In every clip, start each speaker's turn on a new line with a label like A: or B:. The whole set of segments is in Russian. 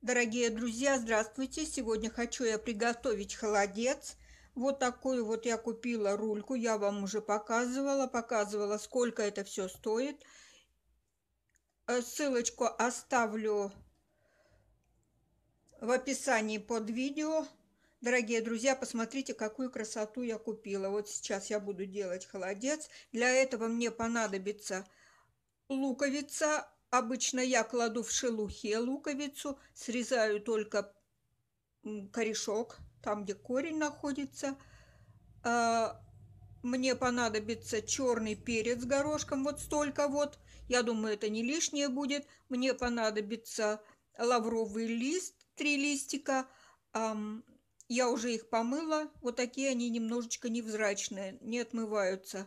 A: Дорогие друзья, здравствуйте! Сегодня хочу я приготовить холодец. Вот такую вот я купила рульку, я вам уже показывала, показывала, сколько это все стоит. Э, ссылочку оставлю в описании под видео. Дорогие друзья, посмотрите, какую красоту я купила. Вот сейчас я буду делать холодец. Для этого мне понадобится луковица, Обычно я кладу в шелухе луковицу, срезаю только корешок, там, где корень находится. А, мне понадобится черный перец с горошком, вот столько вот. Я думаю, это не лишнее будет. Мне понадобится лавровый лист, три листика. Я уже их помыла. Вот такие они немножечко невзрачные, не отмываются.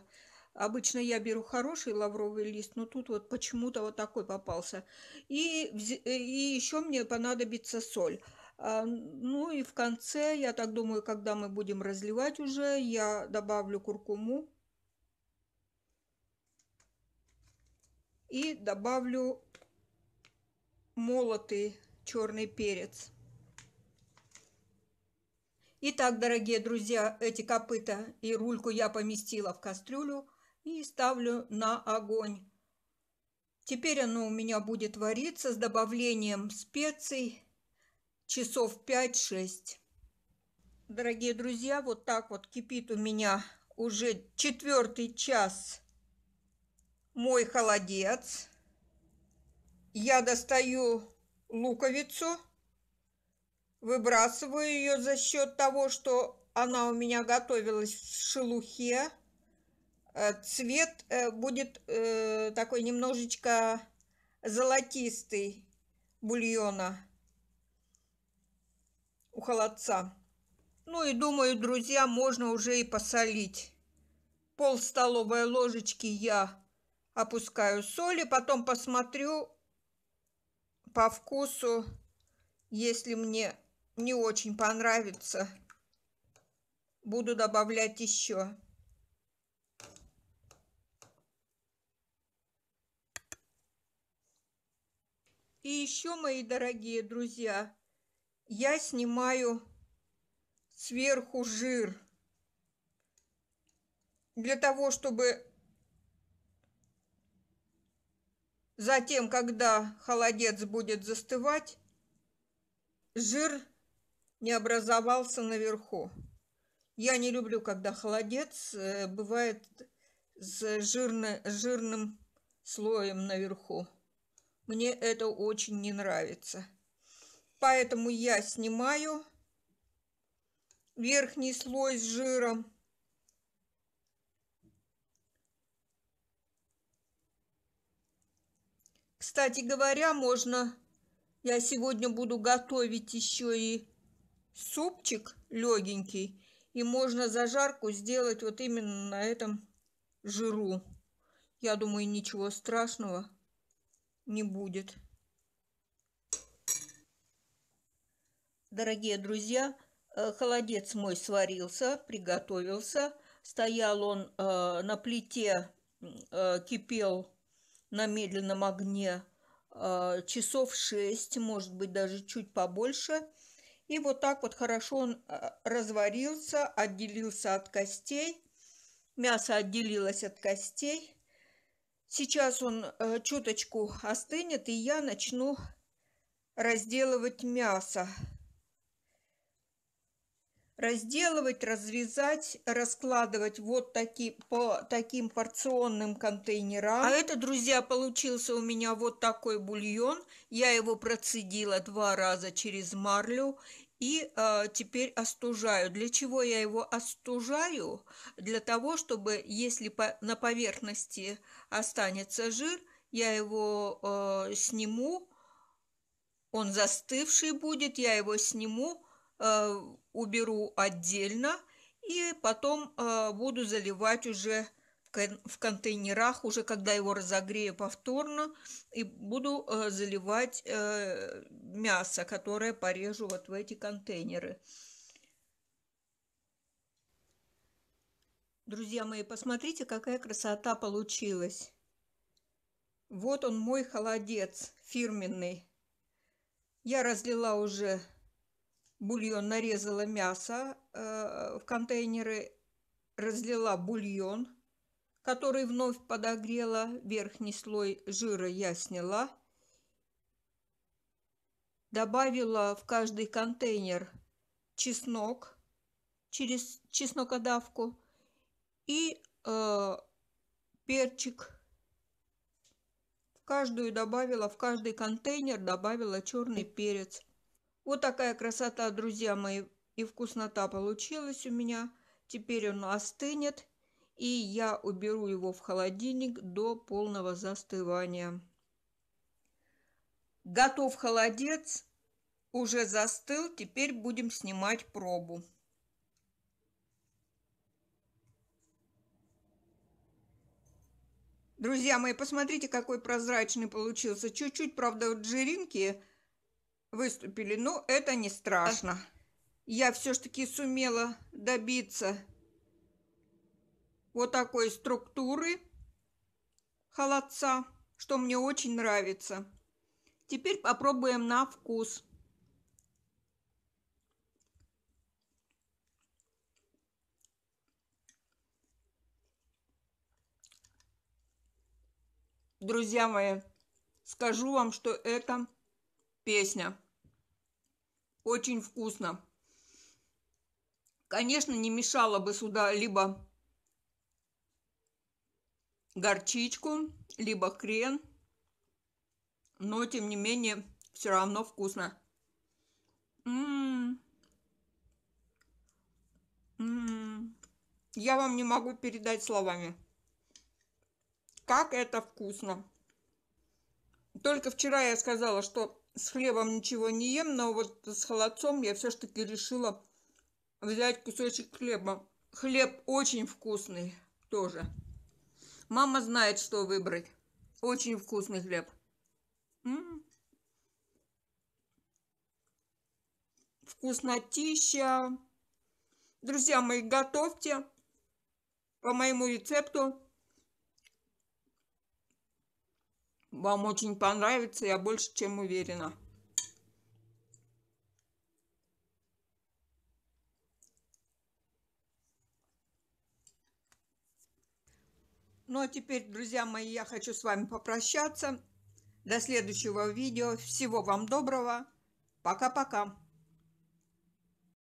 A: Обычно я беру хороший лавровый лист, но тут вот почему-то вот такой попался. И, и еще мне понадобится соль. А, ну и в конце, я так думаю, когда мы будем разливать уже, я добавлю куркуму. И добавлю молотый черный перец. Итак, дорогие друзья, эти копыта и рульку я поместила в кастрюлю и ставлю на огонь. Теперь оно у меня будет вариться с добавлением специй часов 5-6. Дорогие друзья, вот так вот кипит у меня уже четвертый час мой холодец. Я достаю луковицу, выбрасываю ее за счет того, что она у меня готовилась в шелухе. Э, цвет э, будет э, такой немножечко золотистый бульона у холодца. Ну и думаю, друзья, можно уже и посолить. Пол столовой ложечки я опускаю соли, потом посмотрю по вкусу, если мне не очень понравится, буду добавлять еще. И еще, мои дорогие друзья, я снимаю сверху жир для того, чтобы затем, когда холодец будет застывать, жир не образовался наверху. Я не люблю, когда холодец э, бывает с жирно, жирным слоем наверху. Мне это очень не нравится. Поэтому я снимаю верхний слой с жиром. Кстати говоря, можно... Я сегодня буду готовить еще и супчик легенький. И можно зажарку сделать вот именно на этом жиру. Я думаю, ничего страшного не будет. Дорогие друзья, э, холодец мой сварился, приготовился. Стоял он э, на плите, э, кипел на медленном огне часов 6, может быть, даже чуть побольше. И вот так вот хорошо он разварился, отделился от костей. Мясо отделилось от костей. Сейчас он э, чуточку остынет, и я начну разделывать мясо. Разделывать, развязать, раскладывать вот таки, по таким порционным контейнерам. А это, друзья, получился у меня вот такой бульон. Я его процедила два раза через марлю и э, теперь остужаю. Для чего я его остужаю? Для того, чтобы если по, на поверхности останется жир, я его э, сниму, он застывший будет, я его сниму, э, уберу отдельно и потом э, буду заливать уже в контейнерах уже, когда его разогрею повторно, и буду э, заливать э, мясо, которое порежу вот в эти контейнеры. Друзья мои, посмотрите, какая красота получилась. Вот он мой холодец фирменный. Я разлила уже бульон, нарезала мясо э, в контейнеры, разлила бульон который вновь подогрела, верхний слой жира я сняла. Добавила в каждый контейнер чеснок через чеснокодавку и э, перчик. В каждую добавила, в каждый контейнер добавила черный перец. Вот такая красота, друзья мои, и вкуснота получилась у меня. Теперь он остынет и я уберу его в холодильник до полного застывания. Готов холодец, уже застыл, теперь будем снимать пробу. Друзья мои, посмотрите, какой прозрачный получился. Чуть-чуть, правда, жиринки выступили, но это не страшно. Я все-таки сумела добиться вот такой структуры холодца, что мне очень нравится. Теперь попробуем на вкус. Друзья мои, скажу вам, что это песня. Очень вкусно. Конечно, не мешало бы сюда либо горчичку, либо хрен. Но, тем не менее, все равно вкусно. М м-м. -м -м Я вам не могу передать словами. Как это вкусно! Только вчера я сказала, что с хлебом ничего не ем, но вот с холодцом я все-таки решила взять кусочек хлеба. Хлеб очень вкусный тоже. Мама знает, что выбрать. Очень вкусный хлеб. М -м. Вкуснотища. Друзья мои, готовьте по моему рецепту. Вам очень понравится, я больше чем уверена. Ну а теперь, друзья мои, я хочу с вами попрощаться. До следующего видео. Всего вам доброго. Пока-пока.